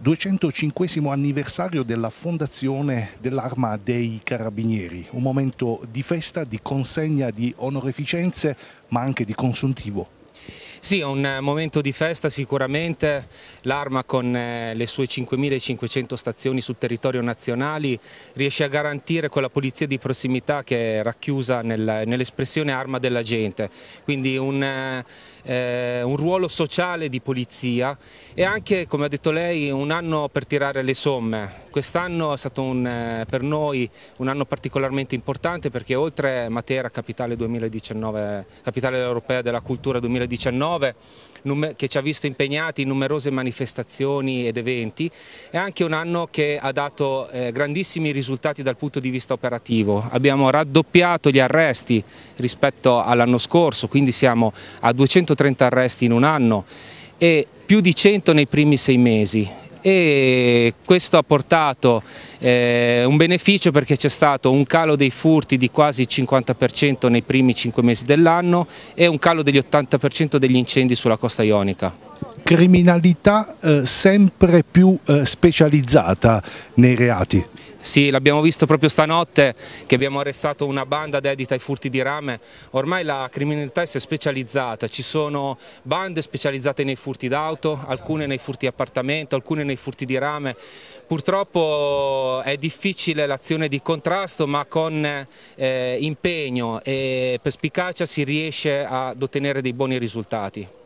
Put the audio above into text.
205 anniversario della fondazione dell'Arma dei Carabinieri, un momento di festa, di consegna di onoreficenze, ma anche di consuntivo sì, è un momento di festa sicuramente, l'Arma con eh, le sue 5.500 stazioni sul territorio nazionale riesce a garantire quella polizia di prossimità che è racchiusa nell'espressione Arma della gente, quindi un, eh, un ruolo sociale di polizia e anche, come ha detto lei, un anno per tirare le somme. Quest'anno è stato un, eh, per noi un anno particolarmente importante perché oltre Matera, capitale, 2019, capitale europea della cultura 2019, 2019 che ci ha visto impegnati in numerose manifestazioni ed eventi, è anche un anno che ha dato eh, grandissimi risultati dal punto di vista operativo. Abbiamo raddoppiato gli arresti rispetto all'anno scorso, quindi siamo a 230 arresti in un anno e più di 100 nei primi sei mesi e questo ha portato eh, un beneficio perché c'è stato un calo dei furti di quasi il 50% nei primi 5 mesi dell'anno e un calo degli 80% degli incendi sulla costa ionica criminalità eh, sempre più eh, specializzata nei reati. Sì, l'abbiamo visto proprio stanotte che abbiamo arrestato una banda dedita ai furti di rame. Ormai la criminalità si è specializzata, ci sono bande specializzate nei furti d'auto, alcune nei furti di appartamento, alcune nei furti di rame. Purtroppo eh, è difficile l'azione di contrasto, ma con eh, impegno e perspicacia si riesce ad ottenere dei buoni risultati.